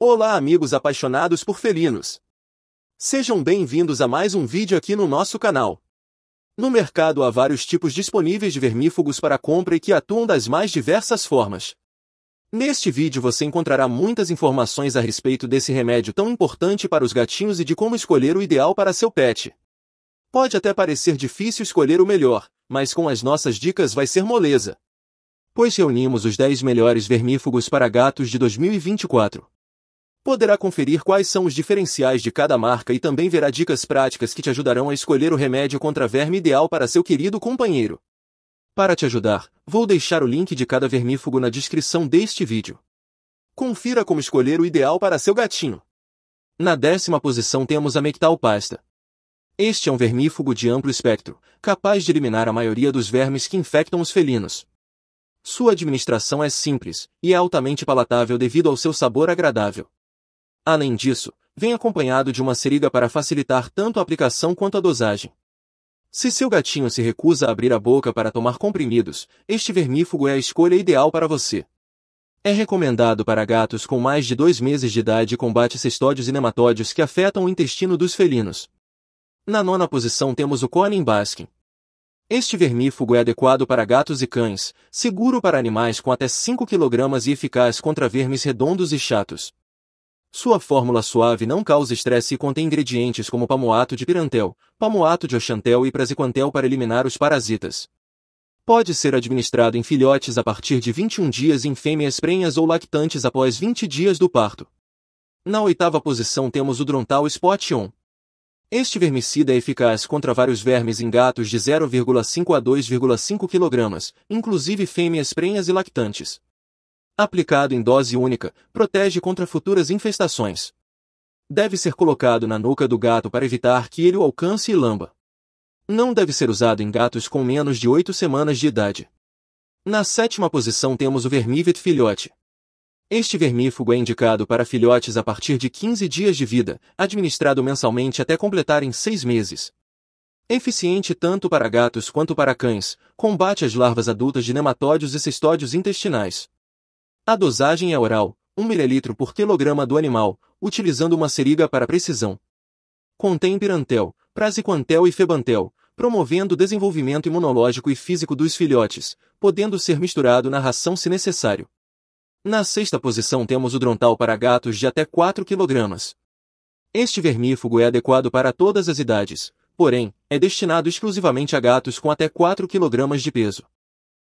Olá amigos apaixonados por felinos! Sejam bem-vindos a mais um vídeo aqui no nosso canal. No mercado há vários tipos disponíveis de vermífugos para compra e que atuam das mais diversas formas. Neste vídeo você encontrará muitas informações a respeito desse remédio tão importante para os gatinhos e de como escolher o ideal para seu pet. Pode até parecer difícil escolher o melhor, mas com as nossas dicas vai ser moleza. Pois reunimos os 10 melhores vermífugos para gatos de 2024. Poderá conferir quais são os diferenciais de cada marca e também verá dicas práticas que te ajudarão a escolher o remédio contra verme ideal para seu querido companheiro. Para te ajudar, vou deixar o link de cada vermífugo na descrição deste vídeo. Confira como escolher o ideal para seu gatinho. Na décima posição temos a Pasta. Este é um vermífugo de amplo espectro, capaz de eliminar a maioria dos vermes que infectam os felinos. Sua administração é simples e é altamente palatável devido ao seu sabor agradável. Além disso, vem acompanhado de uma seringa para facilitar tanto a aplicação quanto a dosagem. Se seu gatinho se recusa a abrir a boca para tomar comprimidos, este vermífugo é a escolha ideal para você. É recomendado para gatos com mais de dois meses de idade e combate cestódios e nematódios que afetam o intestino dos felinos. Na nona posição temos o Colin Baskin. Este vermífugo é adequado para gatos e cães, seguro para animais com até 5 kg e eficaz contra vermes redondos e chatos. Sua fórmula suave não causa estresse e contém ingredientes como palmoato de pirantel, palmoato de oxantel e praziquantel para eliminar os parasitas. Pode ser administrado em filhotes a partir de 21 dias e em fêmeas prenhas ou lactantes após 20 dias do parto. Na oitava posição temos o Drontal Spot On. Este vermicida é eficaz contra vários vermes em gatos de 0,5 a 2,5 kg, inclusive fêmeas prenhas e lactantes aplicado em dose única, protege contra futuras infestações. Deve ser colocado na nuca do gato para evitar que ele o alcance e lamba. Não deve ser usado em gatos com menos de 8 semanas de idade. Na sétima posição temos o vermívid filhote. Este vermífugo é indicado para filhotes a partir de 15 dias de vida, administrado mensalmente até completarem 6 meses. Eficiente tanto para gatos quanto para cães, combate as larvas adultas de nematódios e cistódios intestinais. A dosagem é oral, 1 ml por quilograma do animal, utilizando uma seriga para precisão. Contém pirantel, praziquantel e febantel, promovendo o desenvolvimento imunológico e físico dos filhotes, podendo ser misturado na ração se necessário. Na sexta posição temos o drontal para gatos de até 4 kg. Este vermífugo é adequado para todas as idades, porém, é destinado exclusivamente a gatos com até 4 kg de peso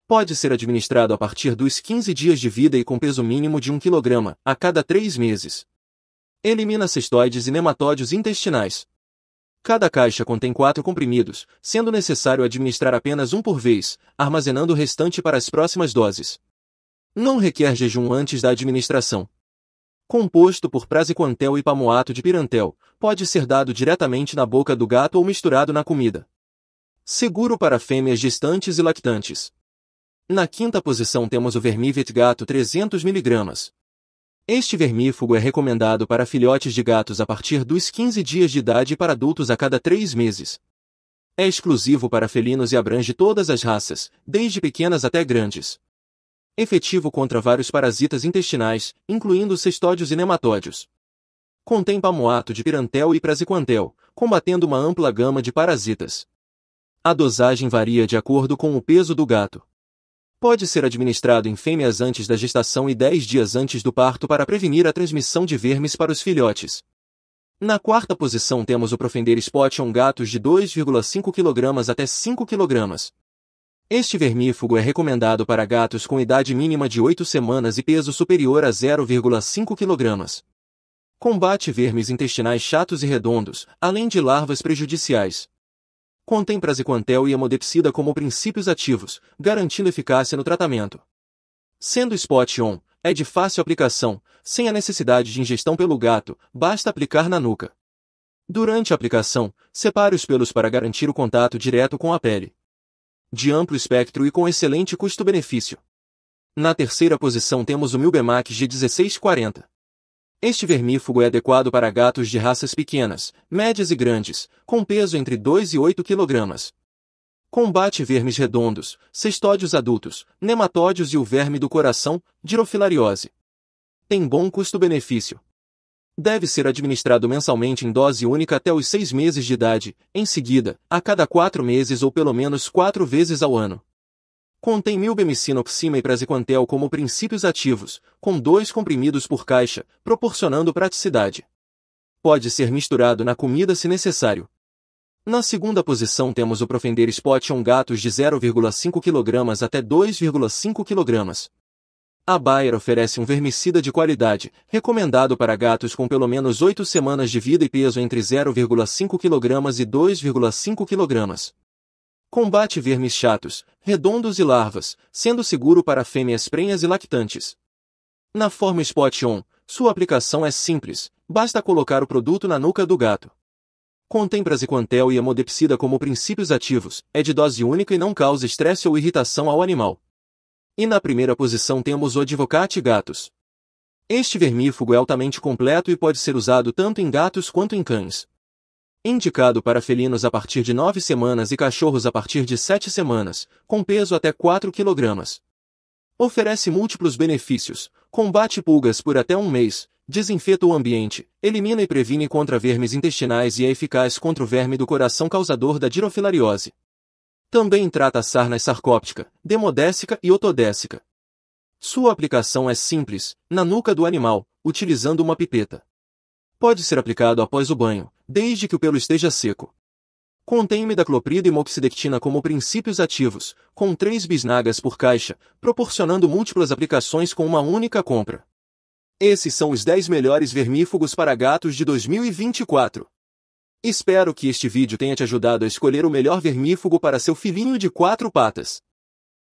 pode ser administrado a partir dos 15 dias de vida e com peso mínimo de 1 kg a cada 3 meses. Elimina cestoides e nematódios intestinais. Cada caixa contém 4 comprimidos, sendo necessário administrar apenas um por vez, armazenando o restante para as próximas doses. Não requer jejum antes da administração. Composto por praziquantel e pamoato de pirantel, pode ser dado diretamente na boca do gato ou misturado na comida. Seguro para fêmeas gestantes e lactantes. Na quinta posição temos o vermivet gato 300 mg. Este vermífugo é recomendado para filhotes de gatos a partir dos 15 dias de idade e para adultos a cada 3 meses. É exclusivo para felinos e abrange todas as raças, desde pequenas até grandes. Efetivo contra vários parasitas intestinais, incluindo cestódios e nematódios. Contém pamoato de pirantel e praziquantel, combatendo uma ampla gama de parasitas. A dosagem varia de acordo com o peso do gato pode ser administrado em fêmeas antes da gestação e 10 dias antes do parto para prevenir a transmissão de vermes para os filhotes. Na quarta posição temos o Profender Spotion gatos de 2,5 kg até 5 kg. Este vermífugo é recomendado para gatos com idade mínima de 8 semanas e peso superior a 0,5 kg. Combate vermes intestinais chatos e redondos, além de larvas prejudiciais contém praziquantel e amodepsida como princípios ativos, garantindo eficácia no tratamento. Sendo spot-on, é de fácil aplicação, sem a necessidade de ingestão pelo gato, basta aplicar na nuca. Durante a aplicação, separe os pelos para garantir o contato direto com a pele. De amplo espectro e com excelente custo-benefício. Na terceira posição temos o Milbemax G1640. Este vermífugo é adequado para gatos de raças pequenas, médias e grandes, com peso entre 2 e 8 kg. Combate vermes redondos, cestódios adultos, nematódios e o verme do coração, dirofilariose. Tem bom custo-benefício. Deve ser administrado mensalmente em dose única até os 6 meses de idade, em seguida, a cada 4 meses ou pelo menos 4 vezes ao ano. Contém milbemicina-oxima e praziquantel como princípios ativos, com dois comprimidos por caixa, proporcionando praticidade. Pode ser misturado na comida se necessário. Na segunda posição temos o Profender Spotion gatos de 0,5 kg até 2,5 kg. A Bayer oferece um vermicida de qualidade, recomendado para gatos com pelo menos 8 semanas de vida e peso entre 0,5 kg e 2,5 kg. Combate vermes chatos, redondos e larvas, sendo seguro para fêmeas prenhas e lactantes. Na forma Spot On, sua aplicação é simples, basta colocar o produto na nuca do gato. Contém praziquantel e amodepsida como princípios ativos, é de dose única e não causa estresse ou irritação ao animal. E na primeira posição temos o Advocate Gatos. Este vermífugo é altamente completo e pode ser usado tanto em gatos quanto em cães. Indicado para felinos a partir de 9 semanas e cachorros a partir de 7 semanas, com peso até 4 kg. Oferece múltiplos benefícios, combate pulgas por até um mês, desinfeta o ambiente, elimina e previne contra vermes intestinais e é eficaz contra o verme do coração causador da dirofilariose. Também trata sarna sarcóptica, demodécica e otodécica. Sua aplicação é simples, na nuca do animal, utilizando uma pipeta. Pode ser aplicado após o banho, desde que o pelo esteja seco. Contém imidacloprida e moxidectina como princípios ativos, com três bisnagas por caixa, proporcionando múltiplas aplicações com uma única compra. Esses são os 10 melhores vermífugos para gatos de 2024. Espero que este vídeo tenha te ajudado a escolher o melhor vermífugo para seu filhinho de quatro patas.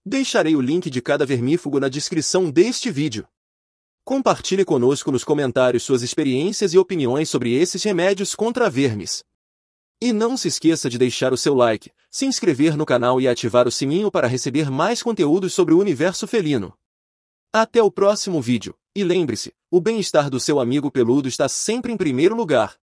Deixarei o link de cada vermífugo na descrição deste vídeo. Compartilhe conosco nos comentários suas experiências e opiniões sobre esses remédios contra vermes. E não se esqueça de deixar o seu like, se inscrever no canal e ativar o sininho para receber mais conteúdos sobre o universo felino. Até o próximo vídeo, e lembre-se, o bem-estar do seu amigo peludo está sempre em primeiro lugar.